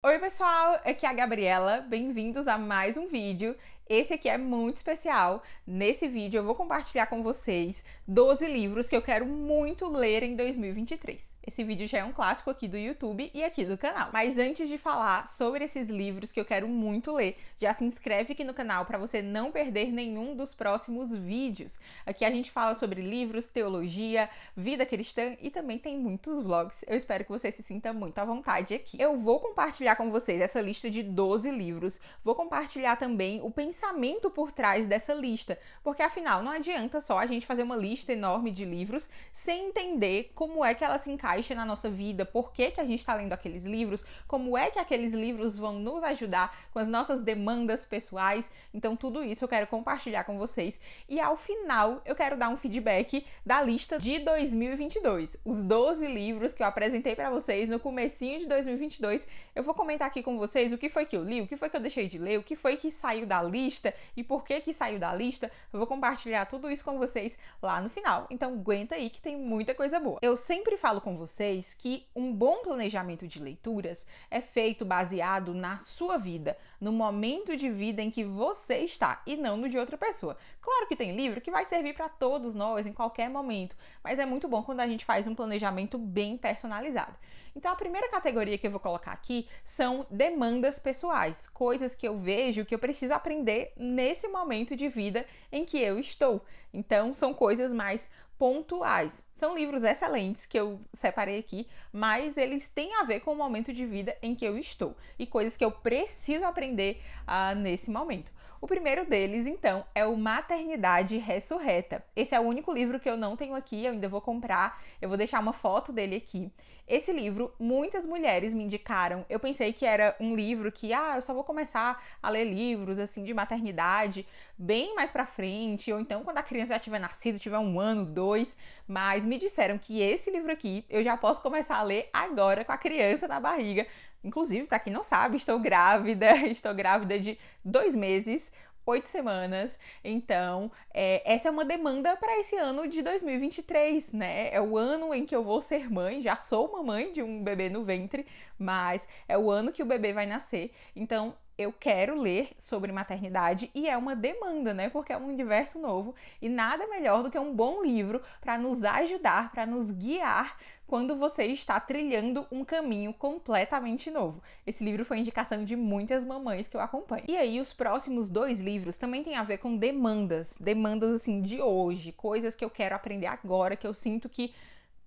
Oi pessoal, aqui é a Gabriela, bem-vindos a mais um vídeo esse aqui é muito especial. Nesse vídeo eu vou compartilhar com vocês 12 livros que eu quero muito ler em 2023. Esse vídeo já é um clássico aqui do YouTube e aqui do canal. Mas antes de falar sobre esses livros que eu quero muito ler, já se inscreve aqui no canal para você não perder nenhum dos próximos vídeos. Aqui a gente fala sobre livros, teologia, vida cristã e também tem muitos vlogs. Eu espero que você se sinta muito à vontade aqui. Eu vou compartilhar com vocês essa lista de 12 livros. Vou compartilhar também o pensamento pensamento por trás dessa lista, porque afinal não adianta só a gente fazer uma lista enorme de livros sem entender como é que ela se encaixa na nossa vida, por que, que a gente está lendo aqueles livros, como é que aqueles livros vão nos ajudar com as nossas demandas pessoais. Então, tudo isso eu quero compartilhar com vocês. E ao final, eu quero dar um feedback da lista de 2022, os 12 livros que eu apresentei para vocês no comecinho de 2022. Eu vou comentar aqui com vocês o que foi que eu li, o que foi que eu deixei de ler, o que foi que saiu da lista lista e por que que saiu da lista, eu vou compartilhar tudo isso com vocês lá no final. Então aguenta aí que tem muita coisa boa. Eu sempre falo com vocês que um bom planejamento de leituras é feito baseado na sua vida, no momento de vida em que você está e não no de outra pessoa. Claro que tem livro que vai servir para todos nós em qualquer momento, mas é muito bom quando a gente faz um planejamento bem personalizado. Então, a primeira categoria que eu vou colocar aqui são demandas pessoais, coisas que eu vejo que eu preciso aprender nesse momento de vida em que eu estou. Então, são coisas mais pontuais. São livros excelentes que eu separei aqui, mas eles têm a ver com o momento de vida em que eu estou e coisas que eu preciso aprender ah, nesse momento. O primeiro deles, então, é o Maternidade Ressurreta. Esse é o único livro que eu não tenho aqui, eu ainda vou comprar. Eu vou deixar uma foto dele aqui. Esse livro, muitas mulheres me indicaram. Eu pensei que era um livro que, ah, eu só vou começar a ler livros assim de maternidade bem mais para frente, ou então quando a criança já tiver nascido, tiver um ano, dois. Mas me disseram que esse livro aqui eu já posso começar a ler agora com a criança na barriga, Inclusive, para quem não sabe, estou grávida, estou grávida de dois meses, oito semanas. Então, é, essa é uma demanda para esse ano de 2023, né? É o ano em que eu vou ser mãe, já sou mamãe de um bebê no ventre, mas é o ano que o bebê vai nascer. Então, eu quero ler sobre maternidade e é uma demanda, né? Porque é um universo novo e nada melhor do que um bom livro para nos ajudar, para nos guiar quando você está trilhando um caminho completamente novo. Esse livro foi indicação de muitas mamães que eu acompanho. E aí, os próximos dois livros também têm a ver com demandas, demandas assim de hoje, coisas que eu quero aprender agora, que eu sinto que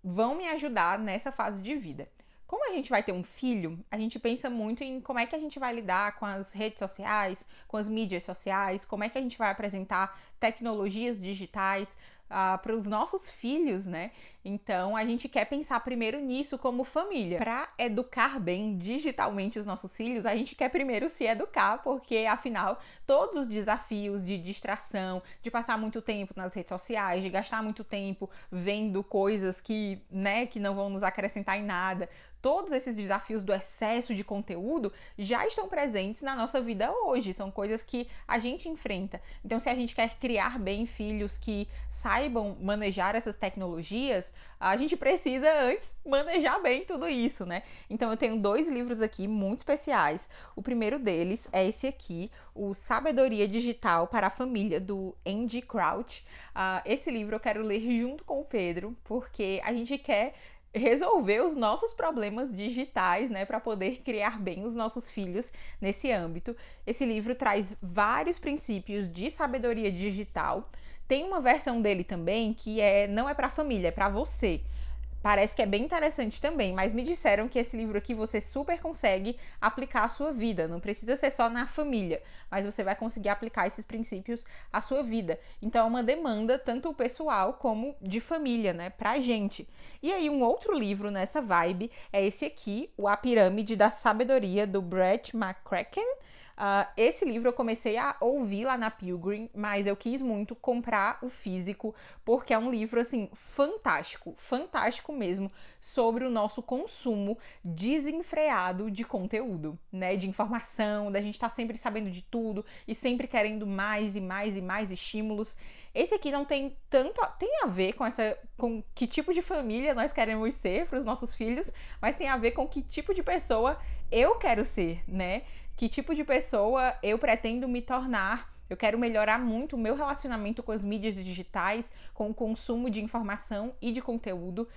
vão me ajudar nessa fase de vida. Como a gente vai ter um filho, a gente pensa muito em como é que a gente vai lidar com as redes sociais, com as mídias sociais, como é que a gente vai apresentar tecnologias digitais uh, para os nossos filhos, né? Então, a gente quer pensar primeiro nisso como família. Para educar bem digitalmente os nossos filhos, a gente quer primeiro se educar, porque afinal, todos os desafios de distração, de passar muito tempo nas redes sociais, de gastar muito tempo vendo coisas que, né, que não vão nos acrescentar em nada, todos esses desafios do excesso de conteúdo já estão presentes na nossa vida hoje, são coisas que a gente enfrenta. Então, se a gente quer criar bem filhos que saibam manejar essas tecnologias, a gente precisa antes manejar bem tudo isso, né? Então eu tenho dois livros aqui muito especiais. O primeiro deles é esse aqui, o Sabedoria Digital para a Família do Andy Crouch. Uh, esse livro eu quero ler junto com o Pedro, porque a gente quer resolver os nossos problemas digitais, né, para poder criar bem os nossos filhos nesse âmbito. Esse livro traz vários princípios de sabedoria digital. Tem uma versão dele também que é não é para família, é para você parece que é bem interessante também, mas me disseram que esse livro aqui você super consegue aplicar à sua vida. Não precisa ser só na família, mas você vai conseguir aplicar esses princípios à sua vida. Então é uma demanda tanto pessoal como de família, né, pra gente. E aí um outro livro nessa vibe é esse aqui, O A Pirâmide da Sabedoria do Brett McCracken. Uh, esse livro eu comecei a ouvir lá na Pilgrim, mas eu quis muito comprar o físico, porque é um livro, assim, fantástico, fantástico mesmo, sobre o nosso consumo desenfreado de conteúdo, né? De informação, da gente estar tá sempre sabendo de tudo e sempre querendo mais e mais e mais estímulos. Esse aqui não tem tanto. tem a ver com essa. com que tipo de família nós queremos ser para os nossos filhos, mas tem a ver com que tipo de pessoa eu quero ser, né? que tipo de pessoa eu pretendo me tornar. Eu quero melhorar muito o meu relacionamento com as mídias digitais, com o consumo de informação e de conteúdo.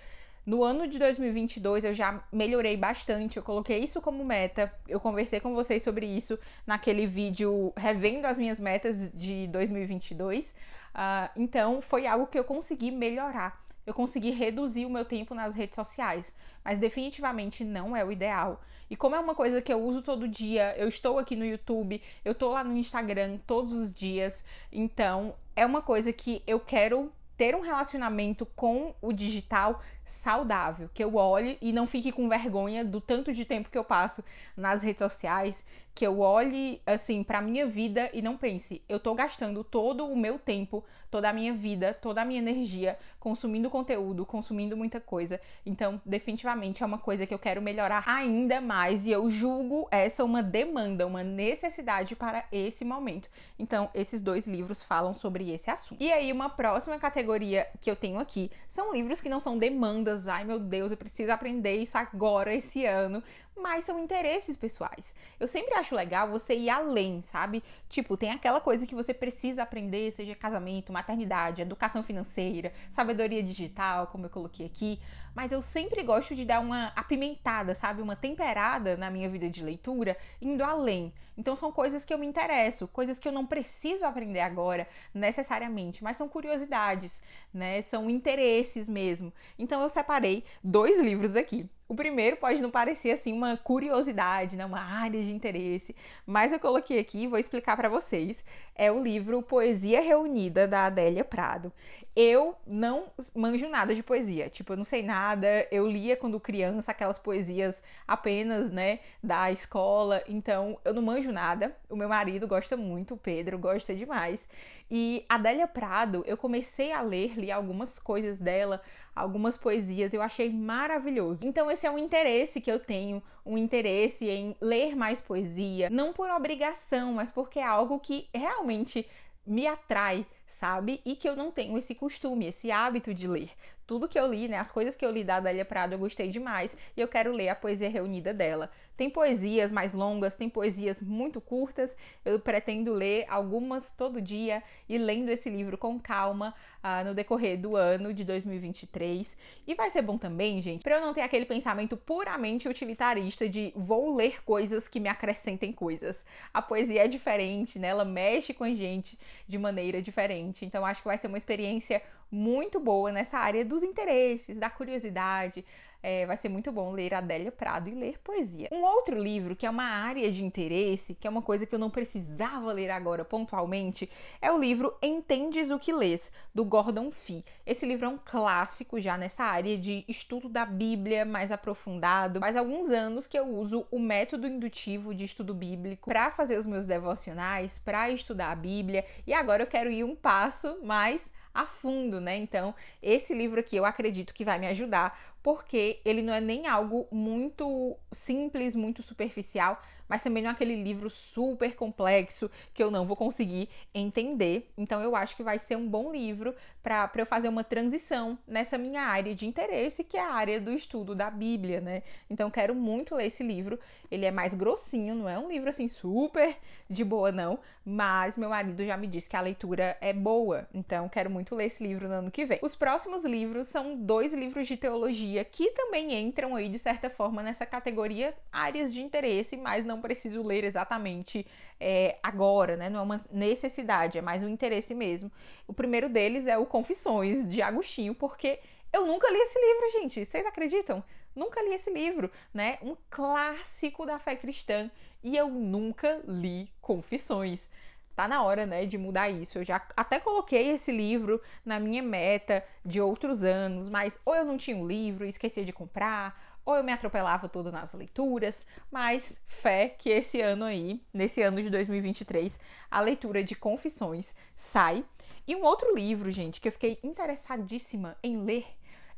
No ano de 2022 eu já melhorei bastante, eu coloquei isso como meta. Eu conversei com vocês sobre isso naquele vídeo revendo as minhas metas de 2022. Uh, ah, então foi algo que eu consegui melhorar eu consegui reduzir o meu tempo nas redes sociais, mas definitivamente não é o ideal. E como é uma coisa que eu uso todo dia, eu estou aqui no YouTube, eu estou lá no Instagram todos os dias, então é uma coisa que eu quero ter um relacionamento com o digital saudável, que eu olhe e não fique com vergonha do tanto de tempo que eu passo nas redes sociais, que eu olhe assim para minha vida e não pense, eu tô gastando todo o meu tempo, toda a minha vida, toda a minha energia consumindo conteúdo, consumindo muita coisa. Então, definitivamente é uma coisa que eu quero melhorar ainda mais e eu julgo essa uma demanda, uma necessidade para esse momento. Então, esses dois livros falam sobre esse assunto. E aí, uma próxima categoria que eu tenho aqui são livros que não são demandas, ai meu Deus, eu preciso aprender isso agora esse ano mas são interesses pessoais. Eu sempre acho legal você ir além, sabe? Tipo, tem aquela coisa que você precisa aprender, seja casamento, maternidade, educação financeira, sabedoria digital, como eu coloquei aqui, mas eu sempre gosto de dar uma apimentada, sabe? Uma temperada na minha vida de leitura, indo além. Então são coisas que eu me interesso, coisas que eu não preciso aprender agora necessariamente, mas são curiosidades, né? São interesses mesmo. Então eu separei dois livros aqui. O primeiro pode não parecer assim uma curiosidade, né? uma área de interesse, mas eu coloquei aqui e vou explicar para vocês. É o livro Poesia Reunida da Adélia Prado. Eu não manjo nada de poesia. Tipo, eu não sei nada. Eu lia quando criança aquelas poesias apenas, né, da escola. Então, eu não manjo nada. O meu marido gosta muito, o Pedro gosta demais. E Adélia Prado, eu comecei a ler, li algumas coisas dela, algumas poesias, eu achei maravilhoso. Então, esse é um interesse que eu tenho, um interesse em ler mais poesia, não por obrigação, mas porque é algo que realmente me atrai, sabe? E que eu não tenho esse costume, esse hábito de ler. Tudo que eu li, né, as coisas que eu li da Adélia Prado, eu gostei demais e eu quero ler a poesia reunida dela. Tem poesias mais longas, tem poesias muito curtas. Eu pretendo ler algumas todo dia e lendo esse livro com calma uh, no decorrer do ano de 2023. E vai ser bom também, gente, para eu não ter aquele pensamento puramente utilitarista de vou ler coisas que me acrescentem coisas. A poesia é diferente, né? Ela mexe com a gente de maneira diferente diferente. Então acho que vai ser uma experiência muito boa nessa área dos interesses, da curiosidade, é, vai ser muito bom ler Adélia Prado e ler poesia. Um outro livro que é uma área de interesse, que é uma coisa que eu não precisava ler agora pontualmente, é o livro Entendes o que Lês, do Gordon Fee. Esse livro é um clássico já nessa área de estudo da Bíblia mais aprofundado. Faz alguns anos que eu uso o método indutivo de estudo bíblico para fazer os meus devocionais, para estudar a Bíblia, e agora eu quero ir um passo mais a fundo, né? Então, esse livro aqui eu acredito que vai me ajudar porque ele não é nem algo muito simples, muito superficial, mas também não é aquele livro super complexo que eu não vou conseguir entender. Então eu acho que vai ser um bom livro para eu fazer uma transição nessa minha área de interesse, que é a área do estudo da Bíblia, né? Então quero muito ler esse livro. Ele é mais grossinho, não é um livro assim super de boa não, mas meu marido já me disse que a leitura é boa. Então quero muito ler esse livro no ano que vem. Os próximos livros são dois livros de teologia que também entram aí de certa forma nessa categoria áreas de interesse, mas não preciso ler exatamente é, agora, né? Não é uma necessidade, é mais um interesse mesmo. O primeiro deles é o Confissões de Agostinho, porque eu nunca li esse livro, gente. Vocês acreditam? Nunca li esse livro, né? Um clássico da fé cristã e eu nunca li Confissões tá na hora, né, de mudar isso. Eu já até coloquei esse livro na minha meta de outros anos, mas ou eu não tinha um livro, esquecia de comprar, ou eu me atropelava todo nas leituras, mas fé que esse ano aí, nesse ano de 2023, a leitura de Confissões sai. E um outro livro, gente, que eu fiquei interessadíssima em ler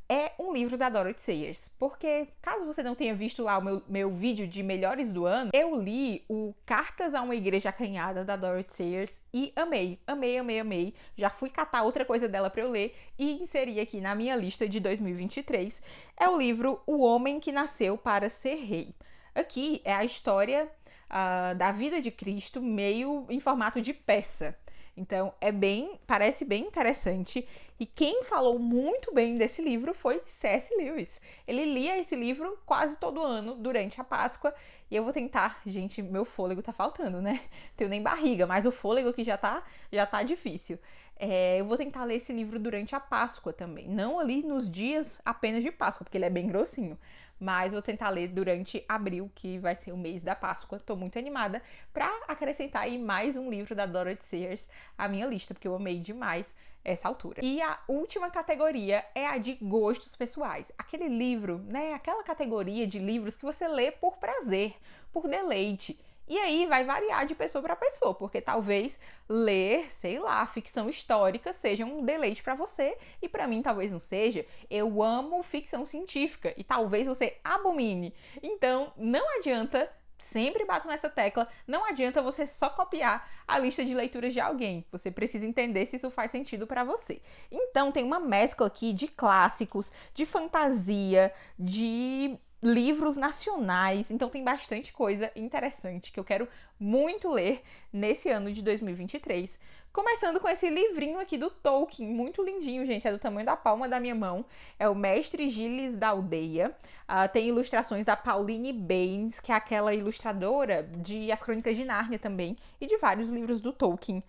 é um livro da Dorothy Sayers. Porque, caso você não tenha visto lá o meu, meu vídeo de melhores do ano, eu li o Cartas a uma Igreja Acanhada da Dorothy Sayers e amei, amei, amei, amei. Já fui catar outra coisa dela para eu ler e inseri aqui na minha lista de 2023. É o livro O Homem que Nasceu para Ser Rei. Aqui é a história uh, da vida de Cristo, meio em formato de peça. Então, é bem, parece bem interessante. E quem falou muito bem desse livro foi C.S. Lewis. Ele lia esse livro quase todo ano durante a Páscoa. E eu vou tentar, gente, meu fôlego tá faltando, né? Tenho nem barriga, mas o fôlego que já tá, já tá difícil. É, eu vou tentar ler esse livro durante a Páscoa também. Não ali nos dias apenas de Páscoa, porque ele é bem grossinho mas vou tentar ler durante abril, que vai ser o mês da Páscoa. Tô muito animada para acrescentar aí mais um livro da Dorothy Sayers à minha lista, porque eu amei demais essa altura. E a última categoria é a de gostos pessoais. Aquele livro, né? Aquela categoria de livros que você lê por prazer, por deleite e aí vai variar de pessoa para pessoa, porque talvez ler, sei lá, ficção histórica seja um deleite para você e para mim talvez não seja. Eu amo ficção científica e talvez você abomine. Então, não adianta sempre bato nessa tecla, não adianta você só copiar a lista de leituras de alguém. Você precisa entender se isso faz sentido para você. Então, tem uma mescla aqui de clássicos, de fantasia, de livros nacionais. Então tem bastante coisa interessante que eu quero muito ler nesse ano de 2023. Começando com esse livrinho aqui do Tolkien, muito lindinho, gente, é do tamanho da palma da minha mão. É o Mestre Gilles da Aldeia. Uh, tem ilustrações da Pauline Baines, que é aquela ilustradora de As Crônicas de Nárnia também, e de vários livros do Tolkien.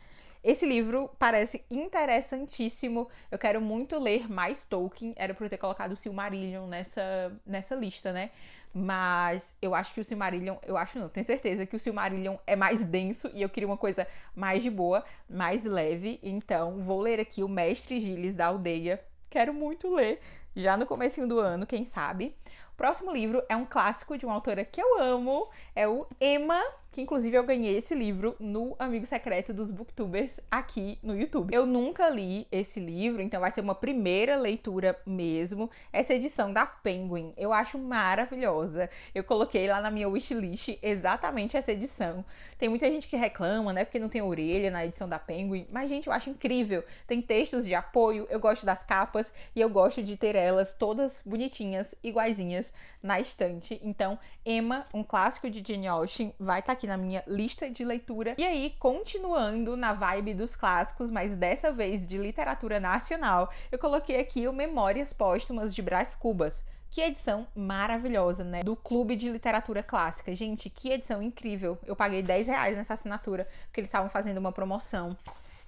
Esse livro parece interessantíssimo. Eu quero muito ler mais Tolkien. Era por eu ter colocado o Silmarillion nessa, nessa lista, né? Mas eu acho que o Silmarillion, eu acho não, tenho certeza que o Silmarillion é mais denso e eu queria uma coisa mais de boa, mais leve. Então, vou ler aqui o Mestre Gilles da Aldeia. Quero muito ler já no comecinho do ano, quem sabe. O próximo livro é um clássico de uma autora que eu amo, é o Emma que inclusive eu ganhei esse livro no Amigo Secreto dos Booktubers aqui no YouTube. Eu nunca li esse livro, então vai ser uma primeira leitura mesmo. Essa edição da Penguin eu acho maravilhosa. Eu coloquei lá na minha wishlist exatamente essa edição. Tem muita gente que reclama, né, porque não tem orelha na edição da Penguin, mas gente, eu acho incrível. Tem textos de apoio, eu gosto das capas e eu gosto de ter elas todas bonitinhas, iguaizinhas na estante. Então, Emma, um clássico de Jane Austen, vai estar tá aqui na minha lista de leitura. E aí, continuando na vibe dos clássicos, mas dessa vez de literatura nacional, eu coloquei aqui o Memórias Póstumas de Brás Cubas. Que edição maravilhosa, né? Do Clube de Literatura Clássica. Gente, que edição incrível. Eu paguei 10 reais nessa assinatura, porque eles estavam fazendo uma promoção.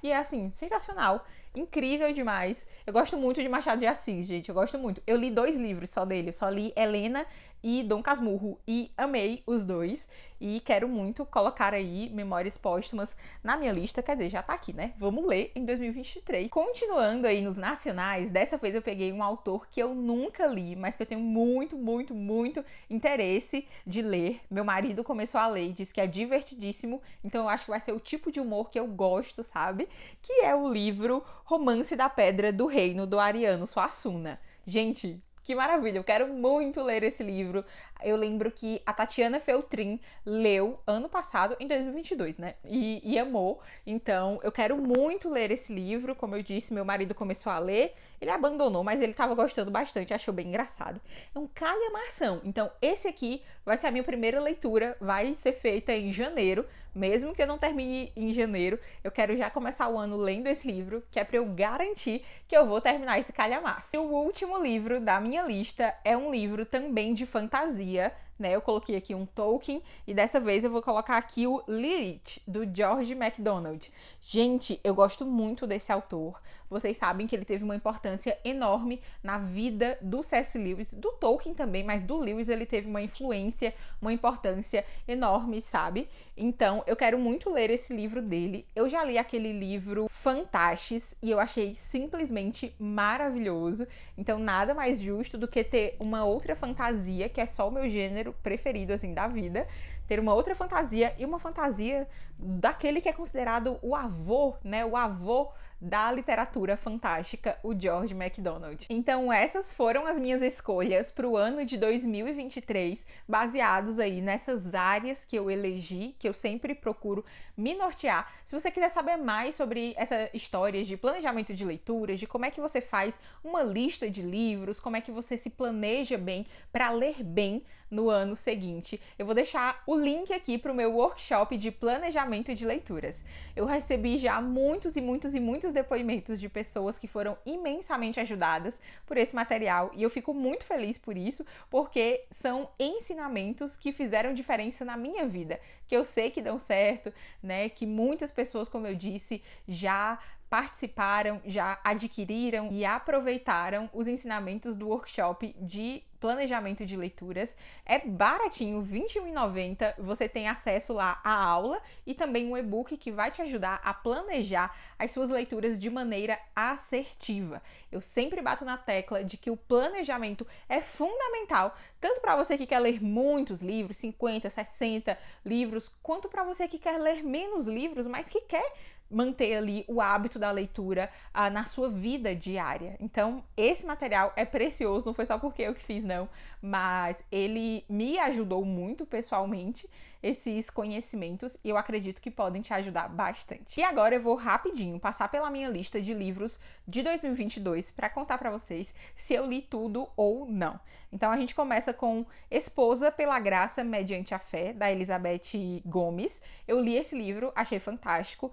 E é assim, sensacional, incrível demais. Eu gosto muito de Machado de Assis, gente, eu gosto muito. Eu li dois livros só dele, eu só li Helena e Dom Casmurro. E amei os dois. E quero muito colocar aí Memórias Póstumas na minha lista. Quer dizer, já tá aqui, né? Vamos ler em 2023. Continuando aí nos nacionais, dessa vez eu peguei um autor que eu nunca li, mas que eu tenho muito, muito, muito interesse de ler. Meu marido começou a ler e disse que é divertidíssimo. Então eu acho que vai ser o tipo de humor que eu gosto, sabe? Que é o livro Romance da Pedra do Reino do Ariano Suassuna. Gente, que maravilha, eu quero muito ler esse livro. Eu lembro que a Tatiana Feltrin leu ano passado, em 2022, né? E, e, amou. Então, eu quero muito ler esse livro. Como eu disse, meu marido começou a ler, ele abandonou, mas ele estava gostando bastante, achou bem engraçado. É um calhamação. Então, esse aqui vai ser a minha primeira leitura, vai ser feita em janeiro, mesmo que eu não termine em janeiro, eu quero já começar o ano lendo esse livro, que é para eu garantir que eu vou terminar esse calhamaço. E o último livro da minha lista é um livro também de fantasia, né? Eu coloquei aqui um Tolkien e dessa vez eu vou colocar aqui o Lilith, do George MacDonald. Gente, eu gosto muito desse autor. Vocês sabem que ele teve uma importância enorme na vida do C.S. Lewis, do Tolkien também, mas do Lewis ele teve uma influência, uma importância enorme, sabe? Então, eu quero muito ler esse livro dele. Eu já li aquele livro Fantastes e eu achei simplesmente maravilhoso. Então, nada mais justo do que ter uma outra fantasia que é só o meu gênero gênero preferido, assim, da vida, ter uma outra fantasia e uma fantasia daquele que é considerado o avô, né? O avô da literatura fantástica, o George MacDonald. Então, essas foram as minhas escolhas para o ano de 2023, baseados aí nessas áreas que eu elegi, que eu sempre procuro me nortear. Se você quiser saber mais sobre essa história de planejamento de leituras, de como é que você faz uma lista de livros, como é que você se planeja bem para ler bem no ano seguinte, eu vou deixar o link aqui para o meu workshop de planejamento de leituras. Eu recebi já muitos e muitos e muitos depoimentos de pessoas que foram imensamente ajudadas por esse material e eu fico muito feliz por isso, porque são ensinamentos que fizeram diferença na minha vida, que eu sei que dão certo, né? Que muitas pessoas, como eu disse, já participaram, já adquiriram e aproveitaram os ensinamentos do workshop de planejamento de leituras. É baratinho, R$ 21,90. Você tem acesso lá à aula e também um e-book que vai te ajudar a planejar as suas leituras de maneira assertiva. Eu sempre bato na tecla de que o planejamento é fundamental, tanto para você que quer ler muitos livros, 50, 60 livros, quanto para você que quer ler menos livros, mas que quer manter ali o hábito da leitura ah, na sua vida diária. Então, esse material é precioso, não foi só porque eu que fiz, não, mas ele me ajudou muito pessoalmente, esses conhecimentos, e eu acredito que podem te ajudar bastante. E agora eu vou rapidinho passar pela minha lista de livros de 2022 para contar para vocês se eu li tudo ou não. Então, a gente começa com Esposa pela Graça Mediante a Fé, da Elizabeth Gomes. Eu li esse livro, achei fantástico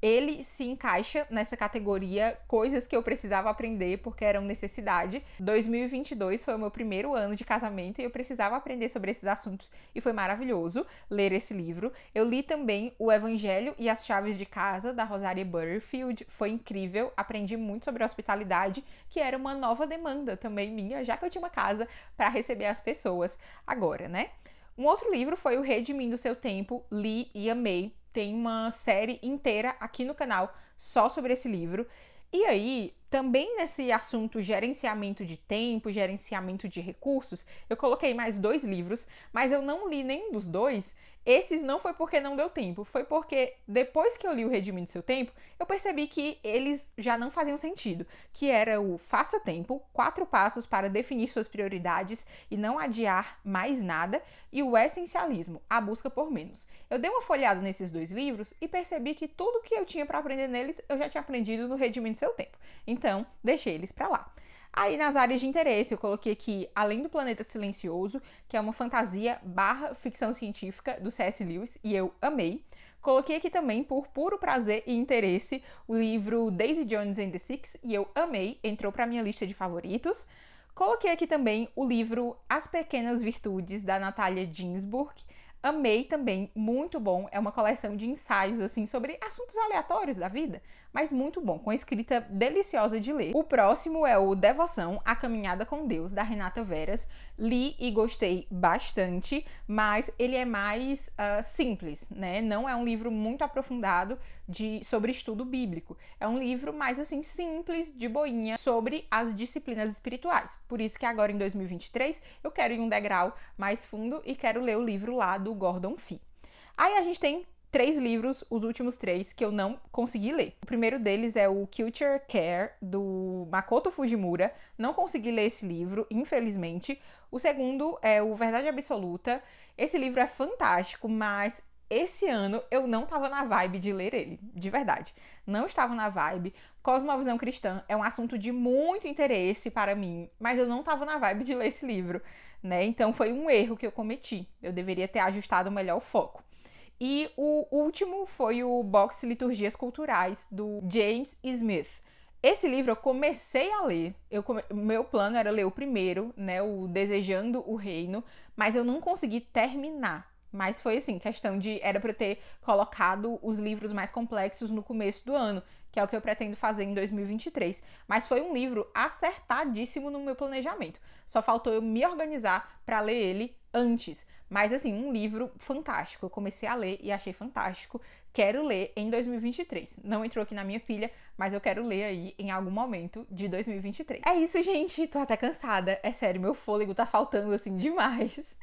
ele se encaixa nessa categoria coisas que eu precisava aprender porque eram necessidade. 2022 foi o meu primeiro ano de casamento e eu precisava aprender sobre esses assuntos e foi maravilhoso ler esse livro. Eu li também O Evangelho e as Chaves de Casa da Rosaria Butterfield, foi incrível, aprendi muito sobre hospitalidade, que era uma nova demanda também minha, já que eu tinha uma casa para receber as pessoas agora, né? Um outro livro foi O Redimindo Seu Tempo, li e amei tem uma série inteira aqui no canal só sobre esse livro. E aí, também nesse assunto gerenciamento de tempo, gerenciamento de recursos, eu coloquei mais dois livros, mas eu não li nenhum dos dois. Esses não foi porque não deu tempo, foi porque depois que eu li o Redimindo Seu Tempo, eu percebi que eles já não faziam sentido, que era o Faça Tempo, Quatro Passos para Definir Suas Prioridades e Não Adiar Mais Nada, e o Essencialismo, A Busca por Menos. Eu dei uma folhada nesses dois livros e percebi que tudo que eu tinha para aprender neles, eu já tinha aprendido no Redimindo Seu Tempo então deixei eles para lá. Aí nas áreas de interesse eu coloquei aqui Além do Planeta Silencioso, que é uma fantasia barra ficção científica do C.S. Lewis, e eu amei. Coloquei aqui também, por puro prazer e interesse, o livro Daisy Jones and the Six, e eu amei, entrou para minha lista de favoritos. Coloquei aqui também o livro As Pequenas Virtudes, da Natália Ginsburg, Amei também, muito bom. É uma coleção de ensaios, assim, sobre assuntos aleatórios da vida, mas muito bom, com escrita deliciosa de ler. O próximo é o Devoção, A Caminhada com Deus, da Renata Veras li e gostei bastante, mas ele é mais uh, simples, né? Não é um livro muito aprofundado de, sobre estudo bíblico. É um livro mais assim simples, de boinha, sobre as disciplinas espirituais. Por isso que agora em 2023 eu quero ir um degrau mais fundo e quero ler o livro lá do Gordon Fee. Aí a gente tem três livros, os últimos três, que eu não consegui ler. O primeiro deles é o Culture Care, do Makoto Fujimura. Não consegui ler esse livro, infelizmente. O segundo é o Verdade Absoluta. Esse livro é fantástico, mas esse ano eu não estava na vibe de ler ele, de verdade. Não estava na vibe. Cosmovisão Cristã é um assunto de muito interesse para mim, mas eu não estava na vibe de ler esse livro, né? Então foi um erro que eu cometi. Eu deveria ter ajustado melhor o foco. E o último foi o box Liturgias Culturais, do James Smith. Esse livro eu comecei a ler. Eu come... Meu plano era ler o primeiro, né? O Desejando o Reino, mas eu não consegui terminar. Mas foi assim, questão de. Era para eu ter colocado os livros mais complexos no começo do ano, que é o que eu pretendo fazer em 2023. Mas foi um livro acertadíssimo no meu planejamento. Só faltou eu me organizar para ler ele antes. Mas, assim, um livro fantástico. Eu comecei a ler e achei fantástico. Quero ler em 2023. Não entrou aqui na minha pilha, mas eu quero ler aí em algum momento de 2023. É isso, gente. Tô até cansada. É sério, meu fôlego tá faltando, assim, demais.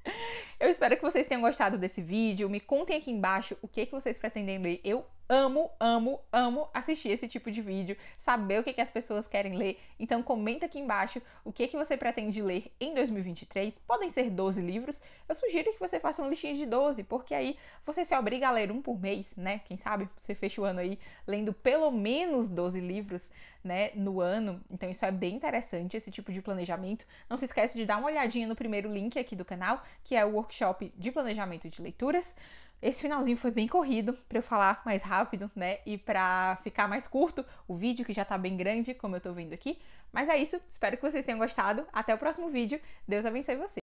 Eu espero que vocês tenham gostado desse vídeo. Me contem aqui embaixo o que, que vocês pretendem ler. Eu amo, amo, amo assistir esse tipo de vídeo, saber o que, que as pessoas querem ler. Então comenta aqui embaixo o que, que você pretende ler em 2023. Podem ser 12 livros. Eu sugiro que você faça uma listinha de 12, porque aí você se obriga a ler um por mês, né? Quem sabe você fecha o ano aí lendo pelo menos 12 livros, né, no ano. Então isso é bem interessante esse tipo de planejamento. Não se esquece de dar uma olhadinha no primeiro link aqui do canal, que é o workshop de planejamento de leituras. Esse finalzinho foi bem corrido para eu falar mais rápido, né? E para ficar mais curto o vídeo que já tá bem grande, como eu tô vendo aqui. Mas é isso, espero que vocês tenham gostado. Até o próximo vídeo. Deus abençoe você.